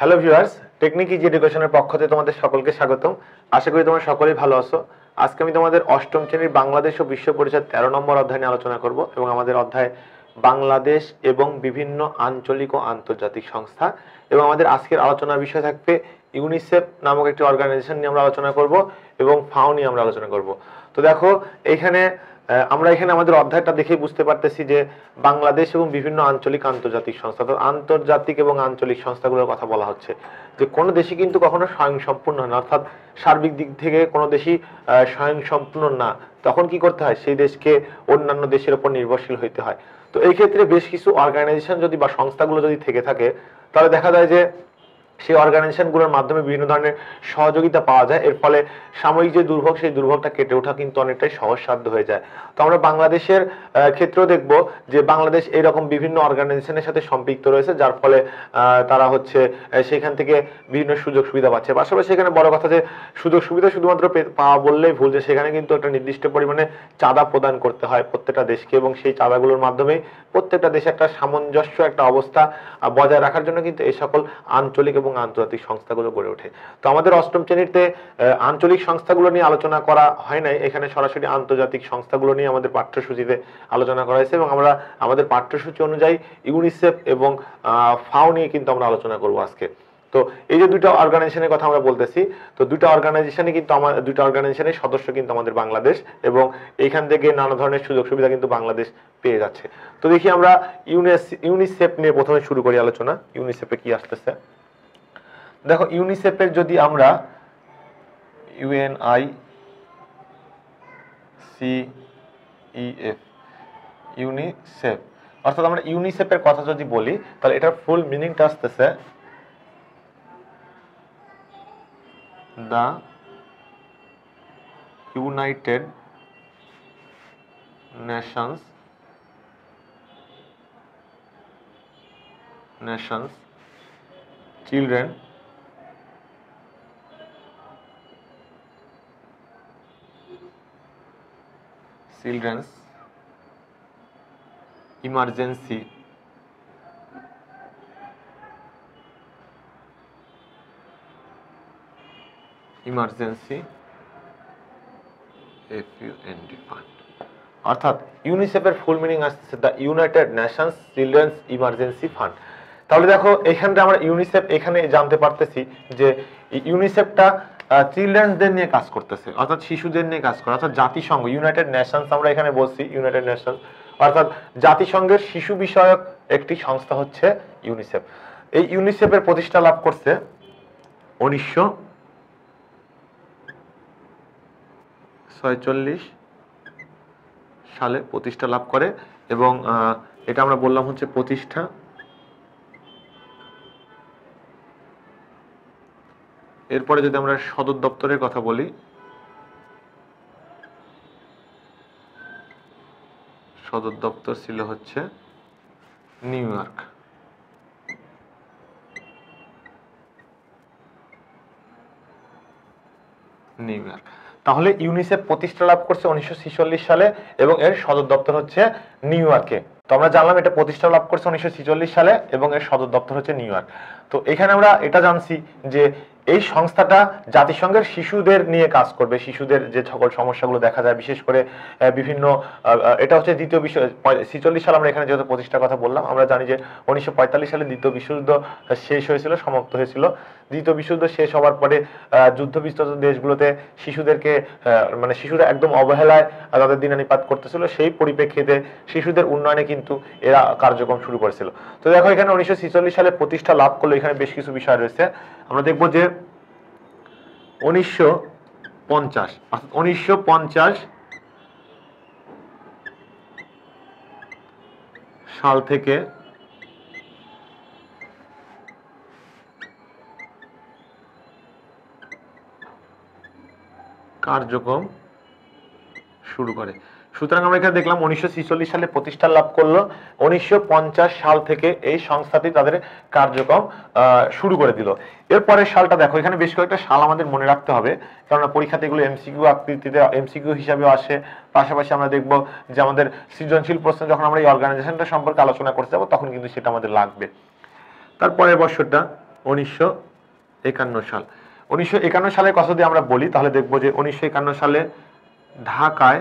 hello viewers technique easy এডুকেশনের পক্ষ থেকে তোমাদের সকলকে স্বাগতম আশা করি তোমরা সকলেই ভালো আছো আজকে আমি তোমাদের অষ্টম শ্রেণীর বাংলাদেশ ও বিশ্ব পরিষদ তেরো নম্বর অধ্যায় নিয়ে আলোচনা করব এবং আমাদের অধ্যায় বাংলাদেশ এবং বিভিন্ন আঞ্চলিক ও আন্তর্জাতিক সংস্থা এবং আমাদের আজকের আলোচনার বিষয় থাকবে ইউনিসেফ নামক একটি অর্গানাইজেশন নিয়ে আমরা আলোচনা করব এবং ফাও নিয়ে আমরা আলোচনা করব তো দেখো এখানে আমরা এখানে আমাদের অধ্যায়টা দেখে বুঝতে পারতেছি যে বাংলাদেশ এবং বিভিন্ন আঞ্চলিক আন্তর্জাতিক সংস্থা তো আন্তর্জাতিক এবং আঞ্চলিক সংস্থাগুলোর কথা বলা হচ্ছে যে কোনো দেশে কিন্তু কখনো স্বয়ংসম্পূর্ণ হয় না অর্থাৎ সার্বিক দিক থেকে কোনো দেশই স্বয়ংসম্পূর্ণ না তখন কি করতে হয় সেই দেশকে অন্যান্য দেশের উপর নির্ভরশীল হইতে হয় তো এই ক্ষেত্রে বেশ কিছু অর্গানাইজেশন যদি বা সংস্থাগুলো যদি থেকে থাকে তাহলে দেখা যায় যে সেই অর্গানাইজেশনগুলোর মাধ্যমে বিভিন্ন ধরনের সহযোগিতা পাওয়া যায় এর ফলে সাময়িক যে দুর্ভোগ সেই দুর্ভোগটা কেটে ওঠা কিন্তু অনেকটাই সহজসাধ্য হয়ে যায় তো আমরা বাংলাদেশের ক্ষেত্রেও দেখব যে বাংলাদেশ এরকম বিভিন্ন অর্গানাইজেশনের সাথে সম্পৃক্ত রয়েছে যার ফলে তারা হচ্ছে সেখান থেকে বিভিন্ন সুযোগ সুবিধা পাচ্ছে পাশাপাশি এখানে বড় কথা যে সুযোগ সুবিধা শুধুমাত্র পাওয়া বললেই ভুল যে সেখানে কিন্তু একটা নির্দিষ্ট পরিমাণে চাঁদা প্রদান করতে হয় প্রত্যেকটা দেশকে এবং সেই চাঁদাগুলোর মাধ্যমে প্রত্যেকটা দেশে একটা সামঞ্জস্য একটা অবস্থা বজায় রাখার জন্য কিন্তু এই সকল আঞ্চলিক এবং এবং আন্তর্জাতিক সংস্থাগুলো গড়ে ওঠে তো আমাদের অষ্টম শ্রেণীতে আঞ্চলিক সংস্থাগুলো নিয়ে আলোচনা করা হয় নাই এখানে সরাসরি আন্তর্জাতিক সংস্থাগুলো নিয়ে আমাদের পাঠ্যসূচিতে আলোচনা করা হয়েছে এবং আমরা আমাদের পাঠ্যসূচি অনুযায়ী ইউনিসেফ এবং ফাও নিয়ে কিন্তু আমরা আলোচনা করব আজকে তো এই যে দুইটা অর্গানাইজেশনের কথা আমরা বলতেছি তো দুইটা অর্গানাইজেশনে কিন্তু আমার দুইটা অর্গানাইজেশনের সদস্য কিন্তু আমাদের বাংলাদেশ এবং এখান থেকে নানা ধরনের সুযোগ সুবিধা কিন্তু বাংলাদেশ পেয়ে যাচ্ছে তো দেখি আমরা ইউনিসেফ নিয়ে প্রথমে শুরু করি আলোচনা ইউনিসেফে কি আসতেছে দেখো ইউনিসেফের যদি আমরা ইউএনআই সিইএফ ইউনিসেফ অর্থাৎ আমরা ইউনিসেফের কথা যদি বলি তাহলে এটার ফুল মিনিংটা আসতেছে the United Nations Nations Children children's emergency emergency FUND fund অর্থাৎ ইউনিসেফের ফুল মিনিং আসছে the United Nations Children's Emergency Fund তাহলে দেখো এখানটা আমরা ইউনিসেফ এখানে জানতে পারতেছি যে ইউনিসেফটা চিলড্রেনদের নিয়ে কাজ করতেছে অর্থাৎ শিশুদের নিয়ে কাজ করে অর্থাৎ জাতিসংঘ ইউনাইটেড নেশনস আমরা এখানে বলছি ইউনাইটেড নেশন অর্থাৎ জাতিসংঘের শিশু বিষয়ক একটি সংস্থা হচ্ছে ইউনিসেফ এই ইউনিসেফের প্রতিষ্ঠা লাভ করছে উনিশশো ছয়চল্লিশ সালে প্রতিষ্ঠা লাভ করে এবং এটা আমরা বললাম হচ্ছে প্রতিষ্ঠা এরপরে যদি আমরা সদর দপ্তরের কথা বলি সদর দপ্তর ছিল হচ্ছে নিউ ইয়র্ক নিউ ইয়র্ক তাহলে ইউনিসেফ প্রতিষ্ঠা লাভ করছে উনিশশো সালে এবং এর সদর দপ্তর হচ্ছে নিউ ইয়র্কে তো আমরা জানলাম এটা প্রতিষ্ঠা লাভ করছে উনিশশো সালে এবং এর সদর দপ্তর হচ্ছে নিউ ইয়র্ক তো এখানে আমরা এটা জানছি যে এই সংস্থাটা জাতিসংঘের শিশুদের নিয়ে কাজ করবে শিশুদের যে সকল সমস্যাগুলো দেখা যায় বিশেষ করে বিভিন্ন এটা হচ্ছে দ্বিতীয় বিশ্ব ছিচল্লিশ সাল আমরা এখানে যেহেতু প্রতিষ্ঠার কথা বললাম আমরা জানি যে উনিশশো সালে দ্বিতীয় বিশ্বযুদ্ধ শেষ হয়েছিল সমাপ্ত হয়েছিল দ্বিতীয় বিশ্বযুদ্ধ শেষ হওয়ার পরে বিস্তৃত দেশগুলোতে শিশুদেরকে মানে শিশুরা একদম অবহেলায় তাদের দিনানিপাত করতেছিল সেই পরিপ্রেক্ষিতে শিশুদের উন্নয়নে কিন্তু এরা কার্যক্রম শুরু করেছিল তো দেখো এখানে উনিশশো সালে প্রতিষ্ঠা লাভ করলো এখানে বেশ কিছু বিষয় রয়েছে আমরা দেখবো যে উনিশশো পঞ্চাশ আচ্ছা, উনিশশো পঞ্চাশ সাল থেকে কার্যক্রম শুরু করে সুতরাং আমরা এখানে দেখলাম উনিশশো সালে প্রতিষ্ঠা লাভ করলো উনিশশো সাল থেকে এই সংস্থাটি তাদের কার্যক্রম শুরু করে দিল এরপরের সালটা দেখো এখানে বেশ কয়েকটা সাল আমাদের মনে রাখতে হবে কেননা পরীক্ষাতে এগুলো এমসিকিউ আকৃতিতে এমসিকিউ হিসাবে আসে পাশাপাশি আমরা দেখব যে আমাদের সৃজনশীল প্রশ্ন যখন আমরা এই অর্গানাইজেশনটা সম্পর্কে আলোচনা করতে যাবো তখন কিন্তু সেটা আমাদের লাগবে তারপরের বছরটা উনিশশো সাল উনিশশো সালের কথা যদি আমরা বলি তাহলে দেখব যে উনিশশো সালে ঢাকায়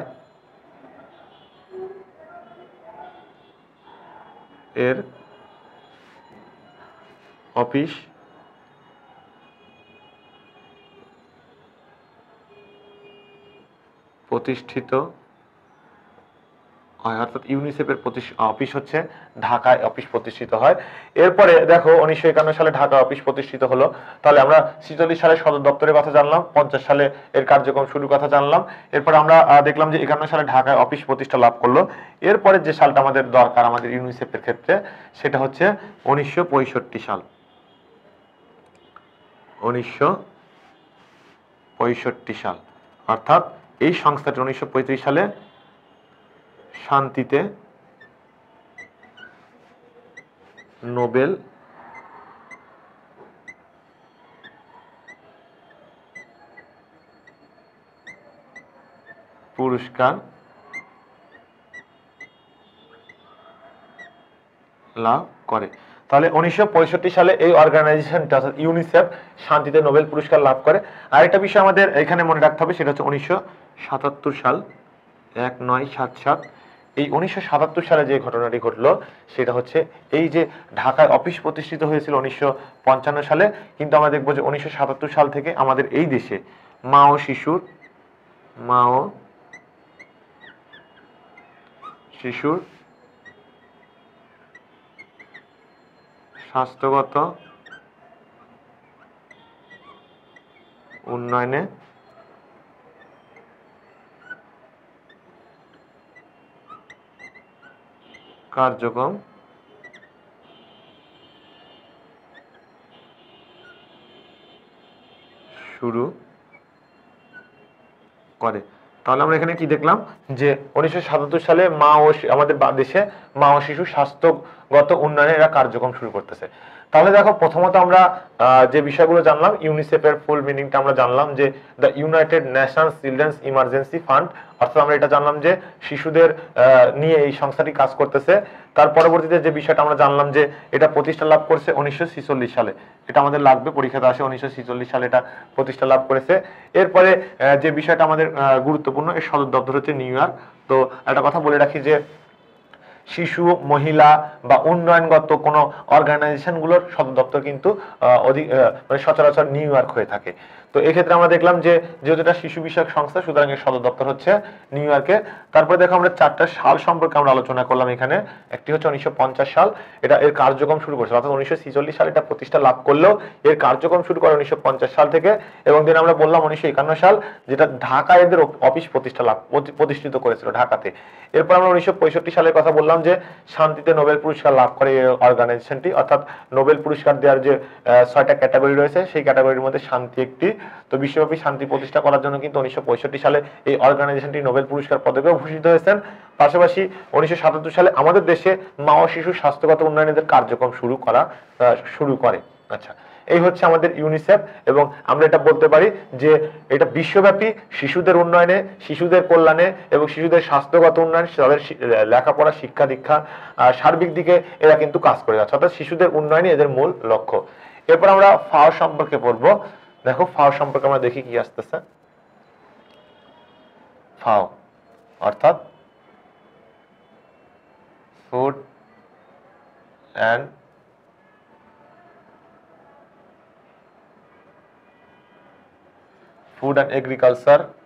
এর অফিস প্রতিষ্ঠিত হয় অর্থাৎ ইউনিসেফের অফিস হচ্ছে ঢাকায় অফিস প্রতিষ্ঠিত হয় এরপরে দেখো উনিশশো একান্ন সালে ঢাকা অফিস প্রতিষ্ঠিত হলো তাহলে আমরা ছিচল্লিশ সালে সদর দপ্তরের কথা জানলাম পঞ্চাশ সালে এর কার্যক্রম শুরুর কথা জানলাম এরপর আমরা দেখলাম যে একান্ন সালে ঢাকায় অফিস প্রতিষ্ঠা লাভ করলো এরপরে যে সালটা আমাদের দরকার আমাদের ইউনিসেফের ক্ষেত্রে সেটা হচ্ছে উনিশশো সাল উনিশশো সাল অর্থাৎ এই সংস্থাটি উনিশশো সালে শান্তিতে নোবেল পুরস্কার লাভ করে তাহলে উনিশশো সালে এই অর্গানাইজেশনটা অর্থাৎ ইউনিসেফ শান্তিতে নোবেল পুরস্কার লাভ করে আর একটা বিষয় আমাদের এখানে মনে রাখতে হবে সেটা হচ্ছে উনিশশো সাল এক নয় সাত সাত এই উনিশশো সালে যে ঘটনাটি ঘটলো সেটা হচ্ছে এই যে ঢাকায় অফিস প্রতিষ্ঠিত হয়েছিল উনিশশো সালে কিন্তু আমরা দেখবো যে উনিশশো সাল থেকে আমাদের এই দেশে মা ও শিশুর মা ও শিশুর স্বাস্থ্যগত উন্নয়নে কার্যক্রম শুরু করে তাহলে আমরা এখানে কি দেখলাম যে উনিশশো সালে মা ও আমাদের দেশে মা ও শিশু স্বাস্থ্যগত উন্নয়নে এরা কার্যক্রম শুরু করতেছে তাহলে দেখো প্রথমত আমরা যে বিষয়গুলো জানলাম ইউনিসেফের ফুল মিনিংটা আমরা জানলাম যে the United National Children's Emergency Fund অর্থাৎ আমরা এটা জানলাম যে শিশুদের নিয়ে এই সংস্থাটি কাজ করতেছে তার পরবর্তীতে যে বিষয়টা আমরা জানলাম যে এটা প্রতিষ্ঠা লাভ করেছে উনিশশো সালে এটা আমাদের লাগবে পরীক্ষাতে আসে উনিশশো সালে এটা প্রতিষ্ঠা লাভ করেছে এরপরে যে বিষয়টা আমাদের গুরুত্বপূর্ণ এর সদর দপ্তর হচ্ছে নিউ ইয়র্ক তো একটা কথা বলে রাখি যে শিশু মহিলা বা উন্নয়নগত কোনো অর্গানাইজেশনগুলোর সদর দপ্তর কিন্তু অধিক মানে সচরাচর নিউ ইয়র্ক হয়ে থাকে তো এক্ষেত্রে আমরা দেখলাম যে যেহেতু এটা শিশু বিষয়ক সংস্থা সুতরাং এর সদর দপ্তর হচ্ছে নিউ ইয়র্কে তারপরে দেখো আমরা চারটা সাল সম্পর্কে আমরা আলোচনা করলাম এখানে একটি হচ্ছে উনিশশো সাল এটা এর কার্যক্রম শুরু করেছিল অর্থাৎ উনিশশো সাল এটা প্রতিষ্ঠা লাভ করলো এর কার্যক্রম শুরু করে উনিশশো সাল থেকে এবং দেন আমরা বললাম উনিশশো সাল যেটা ঢাকা এদের অফিস প্রতিষ্ঠা লাভ প্রতিষ্ঠিত করেছিল ঢাকাতে এরপর আমরা উনিশশো সালের কথা বললাম যে শান্তিতে নোবেল পুরস্কার লাভ করে এই অর্গানাইজেশনটি অর্থাৎ নোবেল পুরস্কার দেওয়ার যে ছয়টা ক্যাটাগরি রয়েছে সেই ক্যাটাগরির মধ্যে শান্তি একটি তো বিশ্বব্যাপী শান্তি প্রতিষ্ঠা করার জন্য কিন্তু উনিশশো সালে এই অর্গানাইজেশনটি নোবেল পুরস্কার পদকেও ভূষিত হয়েছেন পাশাপাশি উনিশশো সালে আমাদের দেশে মা ও শিশু স্বাস্থ্যগত উন্নয়নের কার্যক্রম শুরু করা শুরু করে আচ্ছা এই হচ্ছে আমাদের ইউনিসেফ এবং আমরা এটা বলতে পারি যে এটা বিশ্বব্যাপী শিশুদের উন্নয়নে শিশুদের কল্যাণে এবং শিশুদের স্বাস্থ্যগত উন্নয়ন তাদের লেখাপড়া শিক্ষা দীক্ষা সার্বিক দিকে এরা কিন্তু কাজ করে যাচ্ছে অর্থাৎ শিশুদের উন্নয়নে এদের মূল লক্ষ্য এরপর আমরা ফাও সম্পর্কে পড়বো দেখো ফাউ সম্পর্কে আমরা দেখি কি আসে স্যার ফাউ অর্থাৎ Food and Food and Agriculture Food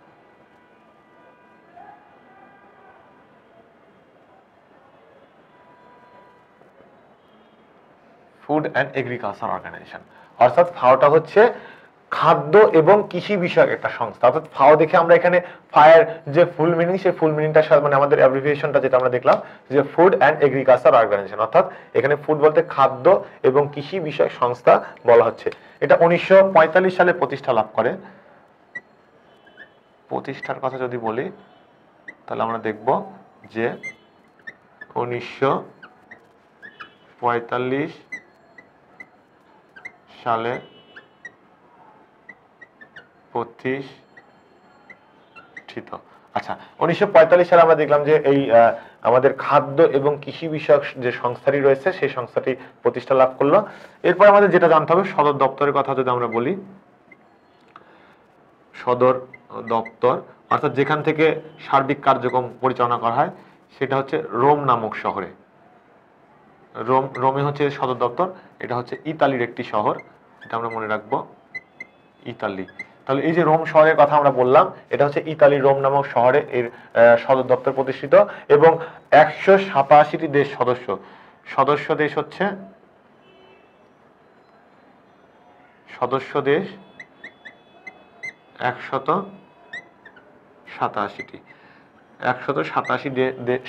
and Agriculture Organization অর্থাৎ ফাউটা হচ্ছে খাদ্য এবং কৃষি বিষয়ক একটা সংস্থা অর্থাৎ ফাও দেখে আমরা এখানে ফায়ার যে ফুল মিনিং সেই ফুল মিনিংটার সাথে মানে আমাদের অ্যাপ্রিভিয়েশনটা যেটা আমরা দেখলাম যে ফুড অ্যান্ড এগ্রিকালচার অর্গানাইজেশন অর্থাৎ এখানে ফুড বলতে খাদ্য এবং কৃষি বিষয়ক সংস্থা বলা হচ্ছে এটা উনিশশো সালে প্রতিষ্ঠা লাভ করে প্রতিষ্ঠার কথা যদি বলি তাহলে আমরা দেখব যে উনিশশো সালে প্রতিষ্ঠিত আচ্ছা উনিশশো সালে আমরা দেখলাম যে এই আমাদের খাদ্য এবং কৃষি বিষয়ক যে সংস্থাটি রয়েছে সেই সংস্থাটি প্রতিষ্ঠা লাভ করলো এরপর আমাদের যেটা জানতে হবে সদর দপ্তরের কথা যদি আমরা বলি সদর দপ্তর অর্থাৎ যেখান থেকে সার্বিক কার্যক্রম পরিচালনা করা হয় সেটা হচ্ছে রোম নামক শহরে রোম রোমে হচ্ছে সদর দপ্তর এটা হচ্ছে ইতালির একটি শহর এটা আমরা মনে রাখবো ইতালি তাহলে এই যে রোম শহরের কথা আমরা বললাম এটা হচ্ছে ইতালির রোম নামক শহরে এর সদর দপ্তর প্রতিষ্ঠিত এবং একশো সাতাশিটি দেশ সদস্য সদস্য দেশ হচ্ছে সদস্য দেশ একশত সাতাশিটি একশত সাতাশি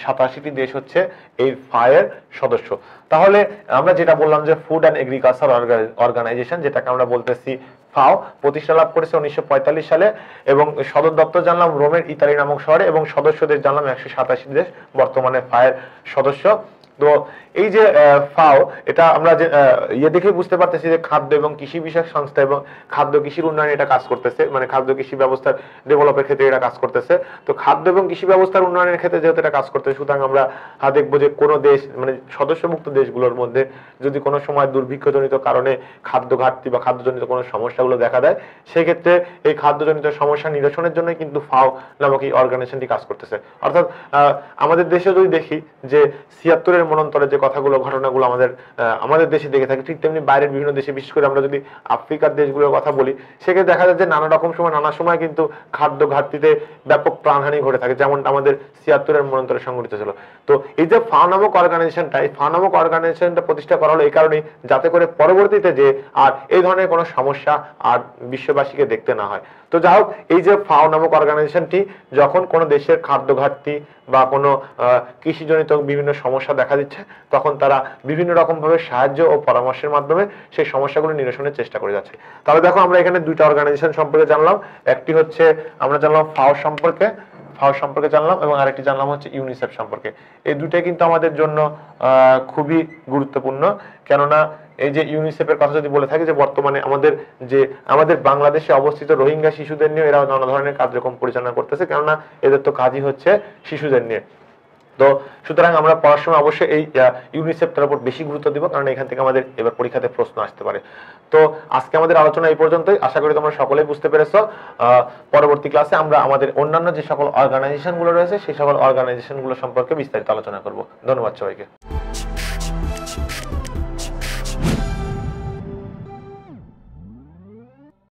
সাতাশিটি দেশ হচ্ছে এই ফায়ের সদস্য তাহলে আমরা যেটা বললাম যে ফুড অ্যান্ড এগ্রিকালচার অর্গানাইজেশন যেটাকে আমরা বলতেছি ফাও প্রতিষ্ঠা লাভ করেছে উনিশশো সালে এবং সদর দপ্তর জানলাম রোমের ইতালি নামক শহরে এবং সদস্যদের জানলাম একশো সাতাশি দেশ বর্তমানে ফায়ের সদস্য তো এই যে ফাও এটা আমরা যে ইয়ে দেখে বুঝতে পারতেছি যে খাদ্য এবং কৃষি বিষয়ক সংস্থা এবং খাদ্য কৃষির উন্নয়নে এটা কাজ করতেছে মানে খাদ্য কৃষি ব্যবস্থার ডেভেলপের ক্ষেত্রে এটা কাজ করতেছে তো খাদ্য এবং কৃষি ব্যবস্থার উন্নয়নের ক্ষেত্রে যেহেতু এটা কাজ করতেছে সুতরাং আমরা দেখবো যে কোনো দেশ মানে সদস্যভুক্ত দেশগুলোর মধ্যে যদি কোনো সময় দুর্ভিক্ষজনিত কারণে খাদ্য ঘাটতি বা খাদ্যজনিত কোনো সমস্যাগুলো দেখা দেয় সেক্ষেত্রে এই খাদ্যজনিত সমস্যা নিরসনের জন্য কিন্তু ফাও নামক এই অর্গানাইজেশনটি কাজ করতেছে অর্থাৎ আমাদের দেশে যদি দেখি যে ছিয়াত্তরের মনন্তরে যে কথাগুলো ঘটনাগুলো আমাদের আমাদের দেশে দেখে থাকি ঠিক তেমনি বাইরের বিভিন্ন দেশে বিশেষ করে আমরা যদি আফ্রিকার দেশগুলোর কথা বলি সেক্ষেত্রে দেখা যায় যে নানা রকম সময় নানা সময় কিন্তু খাদ্য ঘাটতিতে ব্যাপক প্রাণহানি ঘটে থাকে যেমনটা আমাদের ছিয়াত্তরের মনন্তরে সংঘটিত ছিল তো এই যে ফানামক অর্গানাইজেশনটা এই ফানামক অর্গানাইজেশনটা প্রতিষ্ঠা করা হলো এই কারণে যাতে করে পরবর্তীতে যে আর এই ধরনের কোনো সমস্যা আর বিশ্ববাসীকে দেখতে না হয় তো যাই হোক এই যে ফাও নামক অর্গানাইজেশনটি যখন কোনো দেশের খাদ্য ঘাটতি বা কোনো কৃষিজনিত বিভিন্ন সমস্যা দেখা দিচ্ছে তখন তারা বিভিন্ন রকমভাবে সাহায্য ও পরামর্শের মাধ্যমে সেই সমস্যাগুলো নিরসনের চেষ্টা করে যাচ্ছে তাহলে দেখো আমরা এখানে দুইটা অর্গানাইজেশন সম্পর্কে জানলাম একটি হচ্ছে আমরা জানলাম ফাও সম্পর্কে ফাও সম্পর্কে জানলাম এবং আরেকটি জানলাম হচ্ছে ইউনিসেফ সম্পর্কে এই দুটাই কিন্তু আমাদের জন্য খুবই গুরুত্বপূর্ণ কেননা এই যে ইউনিসেফের কথা যদি বলে থাকে যে বর্তমানে আমাদের যে আমাদের বাংলাদেশে অবস্থিত রোহিঙ্গা শিশুদের নিয়ে এরা নানা ধরনের কার্যক্রম পরিচালনা করতেছে কেননা এদের তো কাজই হচ্ছে শিশুদের নিয়ে তো সুতরাং আমরা পড়ার সময় অবশ্যই এই ইউনিসেপ্টার উপর বেশি গুরুত্ব দিব কারণ এখান থেকে আমাদের এবার পরীক্ষাতে প্রশ্ন আসতে পারে তো আজকে আমাদের আলোচনা এই পর্যন্তই আশা করি তোমরা সকলেই বুঝতে পেরেছ পরবর্তী ক্লাসে আমরা আমাদের অন্যান্য যে সকল অর্গানাইজেশনগুলো রয়েছে সেই সকল অর্গানাইজেশনগুলো সম্পর্কে বিস্তারিত আলোচনা করব ধন্যবাদ সবাইকে